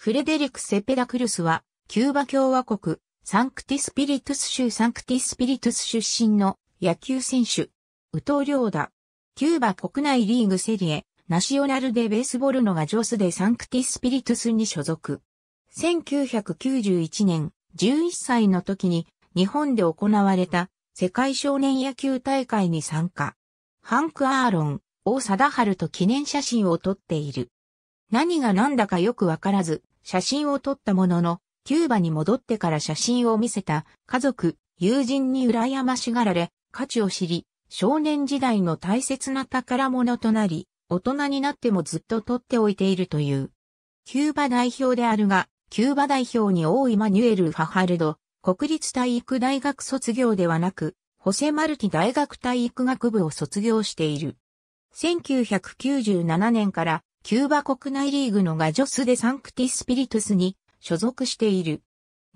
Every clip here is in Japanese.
フレデリク・セペダクルスは、キューバ共和国、サンクティスピリトゥス州サンクティスピリトゥス出身の野球選手、ウトリョーダ。キューバ国内リーグセリエ、ナショナルデ・ベースボルノがジョスでサンクティスピリトゥスに所属。1991年、11歳の時に日本で行われた世界少年野球大会に参加。ハンク・アーロン、王貞治と記念写真を撮っている。何が何だかよくわからず、写真を撮ったものの、キューバに戻ってから写真を見せた家族、友人に羨ましがられ、価値を知り、少年時代の大切な宝物となり、大人になってもずっと取っておいているという。キューバ代表であるが、キューバ代表に大いマニュエル・ファハルド、国立体育大学卒業ではなく、ホセ・マルティ大学体育学部を卒業している。1997年からキューバ国内リーグのガジョス・デ・サンクティ・スピリトゥスに所属している。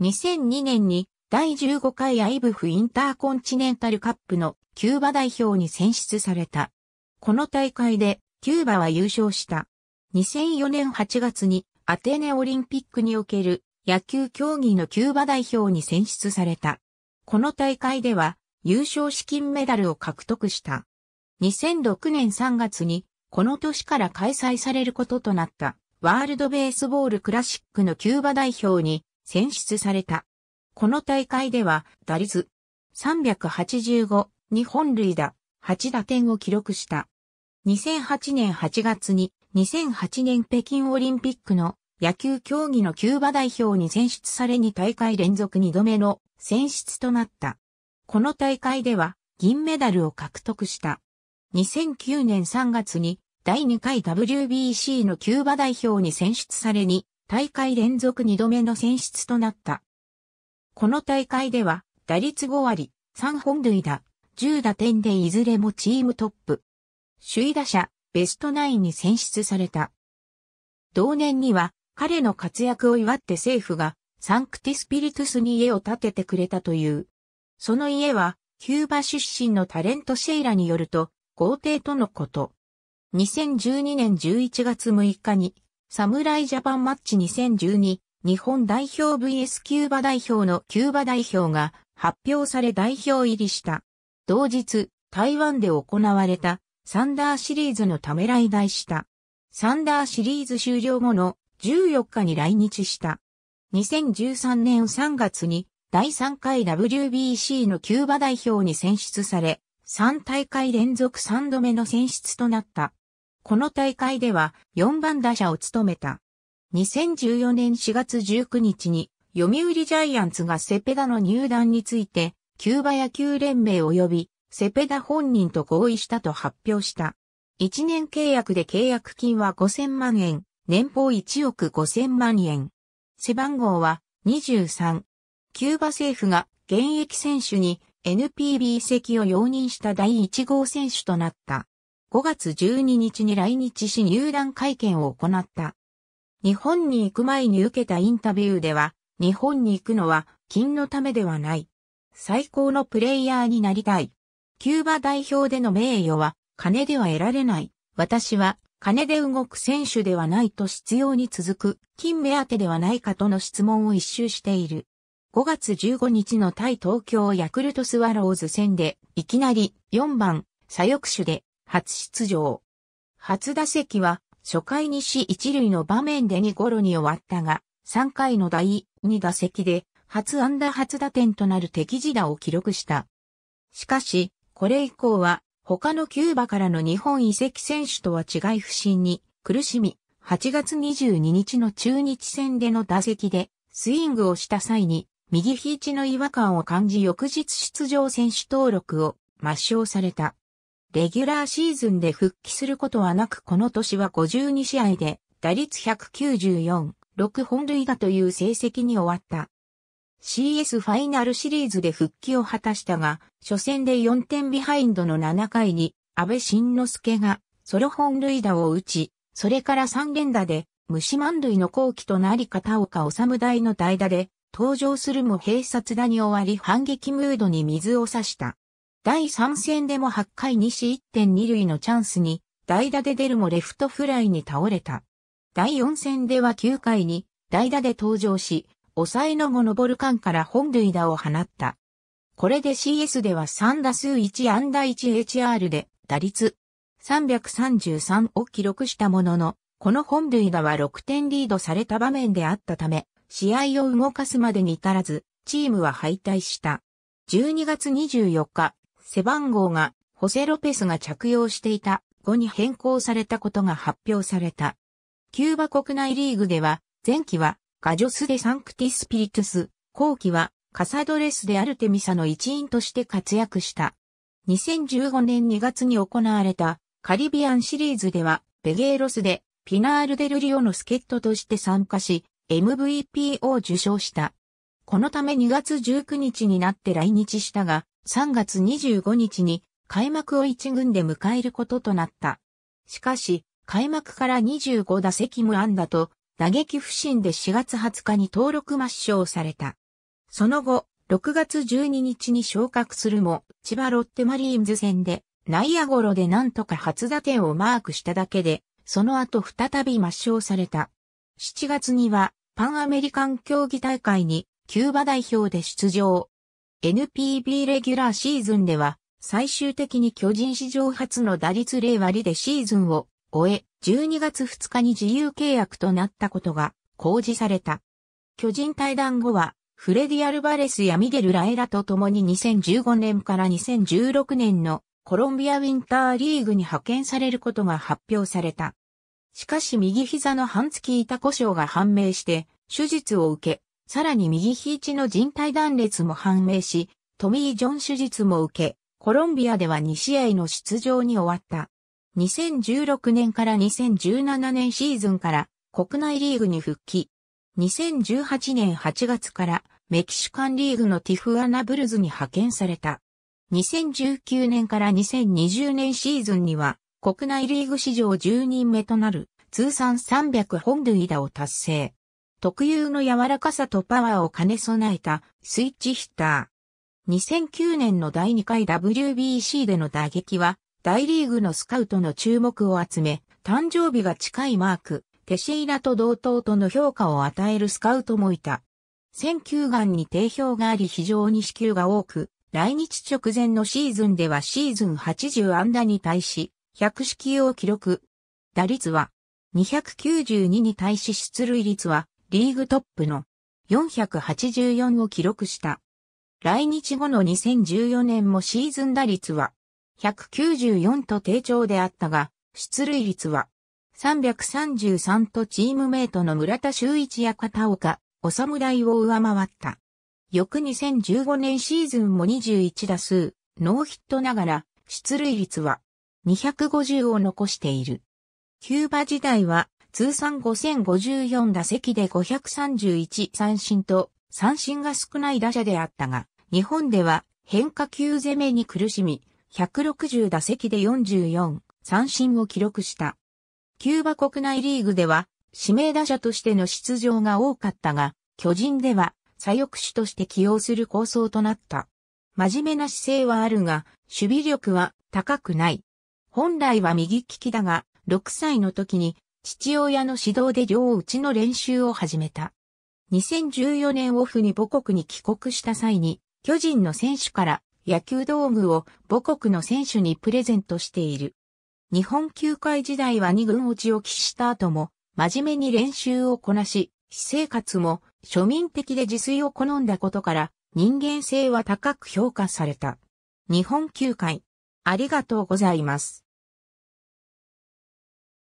2002年に第15回アイブフ・インターコンチネンタルカップのキューバ代表に選出された。この大会でキューバは優勝した。2004年8月にアテネオリンピックにおける野球競技のキューバ代表に選出された。この大会では優勝資金メダルを獲得した。2006年3月にこの年から開催されることとなったワールドベースボールクラシックのキューバ代表に選出された。この大会では打率385に本塁打8打点を記録した。2008年8月に2008年北京オリンピックの野球競技のキューバ代表に選出されに大会連続2度目の選出となった。この大会では銀メダルを獲得した。2009年3月に第2回 WBC のキューバ代表に選出されに大会連続2度目の選出となった。この大会では打率5割、3本塁打、10打点でいずれもチームトップ。首位打者、ベストナインに選出された。同年には彼の活躍を祝って政府がサンクティスピリトゥスに家を建ててくれたという。その家はキューバ出身のタレントシェイラによると皇帝とのこと。2012年11月6日に、侍ジャパンマッチ2012日本代表 VS キューバ代表のキューバ代表が発表され代表入りした。同日、台湾で行われたサンダーシリーズのためらい台した。サンダーシリーズ終了後の14日に来日した。2013年3月に第3回 WBC のキューバ代表に選出され、3大会連続3度目の選出となった。この大会では4番打者を務めた。2014年4月19日に読売ジャイアンツがセペダの入団について、キューバ野球連盟及びセペダ本人と合意したと発表した。1年契約で契約金は5000万円、年俸1億5000万円。背番号は23。キューバ政府が現役選手に NPB 席を容認した第1号選手となった。5月12日に来日し入団会見を行った。日本に行く前に受けたインタビューでは、日本に行くのは金のためではない。最高のプレイヤーになりたい。キューバ代表での名誉は金では得られない。私は金で動く選手ではないと必要に続く金目当てではないかとの質問を一周している。5月15日の対東京ヤクルトスワローズ戦で、いきなり4番、左翼手で初出場。初打席は初回西一塁の場面で2ゴロに終わったが、3回の第2打席で初安打初打点となる敵地打を記録した。しかし、これ以降は他のキューバからの日本移籍選手とは違い不振に苦しみ、8月22日の中日戦での打席でスイングをした際に右肘の違和感を感じ翌日出場選手登録を抹消された。レギュラーシーズンで復帰することはなくこの年は52試合で打率194、6本塁打という成績に終わった。CS ファイナルシリーズで復帰を果たしたが、初戦で4点ビハインドの7回に、安倍晋之助がソロ本塁打を打ち、それから3連打で、虫満塁の後期となり片岡治大の代打で、登場するも閉殺打に終わり反撃ムードに水を差した。第3戦でも8回西1.2塁のチャンスに、代打で出るもレフトフライに倒れた。第4戦では9回に、代打で登場し、抑えの後ルる間から本塁打を放った。これで CS では3打数1安打 1HR で打率333を記録したものの、この本塁打は6点リードされた場面であったため、試合を動かすまでに至らず、チームは敗退した。12月24日、背番号がホセ・ロペスが着用していた後に変更されたことが発表された。キューバ国内リーグでは、前期はガジョス・デ・サンクティスピリトゥス、後期はカサドレス・でアルテミサの一員として活躍した。2015年2月に行われたカリビアンシリーズではベゲーロスでピナール・デル・リオの助っ人として参加し、MVP を受賞した。このため2月19日になって来日したが、3月25日に開幕を1軍で迎えることとなった。しかし、開幕から25打席無安打と、打撃不振で4月20日に登録抹消された。その後、6月12日に昇格するも、千葉ロッテマリーンズ戦で、内野ゴロでなんとか初打点をマークしただけで、その後再び抹消された。7月にはパンアメリカン競技大会にキューバ代表で出場。NPB レギュラーシーズンでは最終的に巨人史上初の打率0割でシーズンを終え、12月2日に自由契約となったことが公示された。巨人対談後は、フレディ・アルバレスやミゲル・ラエラと共に2015年から2016年のコロンビアウィンターリーグに派遣されることが発表された。しかし右膝の半月板故障が判明して、手術を受け、さらに右肘の人体断裂も判明し、トミー・ジョン手術も受け、コロンビアでは2試合の出場に終わった。2016年から2017年シーズンから国内リーグに復帰。2018年8月からメキシカンリーグのティフアナブルズに派遣された。2019年から2020年シーズンには国内リーグ史上10人目となる通算300本塁打を達成。特有の柔らかさとパワーを兼ね備えたスイッチヒッター。2009年の第2回 WBC での打撃は大リーグのスカウトの注目を集め、誕生日が近いマーク、テシーラと同等との評価を与えるスカウトもいた。選球眼に定評があり非常に支給が多く、来日直前のシーズンではシーズン80安打に対し、100式を記録。打率は292に対し出塁率はリーグトップの484を記録した。来日後の2014年もシーズン打率は194と低調であったが、出塁率は333とチームメイトの村田修一や片岡、お侍を上回った。翌2015年シーズンも21打数、ノーヒットながら、出塁率は250を残している。キューバ時代は通算5054打席で531三振と三振が少ない打者であったが、日本では変化球攻めに苦しみ、160打席で44三振を記録した。キューバ国内リーグでは指名打者としての出場が多かったが、巨人では左翼手として起用する構想となった。真面目な姿勢はあるが、守備力は高くない。本来は右利きだが、6歳の時に父親の指導で両打ちの練習を始めた。2014年オフに母国に帰国した際に、巨人の選手から野球道具を母国の選手にプレゼントしている。日本球界時代は二軍落ちを喫した後も、真面目に練習をこなし、私生活も庶民的で自炊を好んだことから、人間性は高く評価された。日本球界、ありがとうございます。